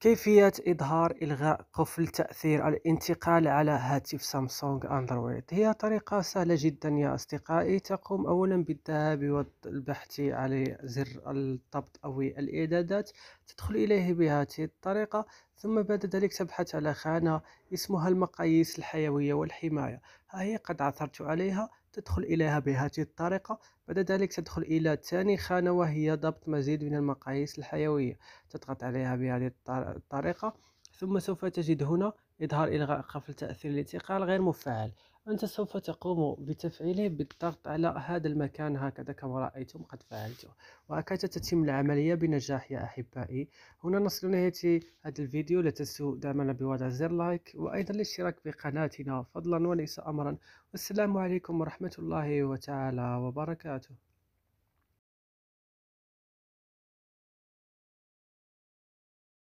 كيفية إظهار إلغاء قفل تأثير الانتقال على هاتف سامسونج أندرويد هي طريقة سهلة جدا يا أصدقائي تقوم أولا بالذهاب والبحث على زر الضبط أو الإعدادات تدخل إليه بهذه الطريقة ثم بعد ذلك تبحث على خانة اسمها المقاييس الحيوية والحماية ها هي قد عثرت عليها تدخل إليها بهذه الطريقة بعد ذلك تدخل إلى ثاني خانة وهي ضبط مزيد من المقاييس الحيوية تضغط عليها بهذه الطريقة ثم سوف تجد هنا إظهار إلغاء قفل تأثير الانتقال غير مفعل أنت سوف تقوم بتفعيله بالضغط على هذا المكان هكذا كما رأيتم قد فعلته وهكذا تتم العملية بنجاح يا أحبائي هنا نصل لنهاية هذا الفيديو لا تنسوا دعمنا بوضع زر لايك وأيضا الاشتراك بقناتنا فضلا وليس أمرا والسلام عليكم ورحمة الله وتعالى وبركاته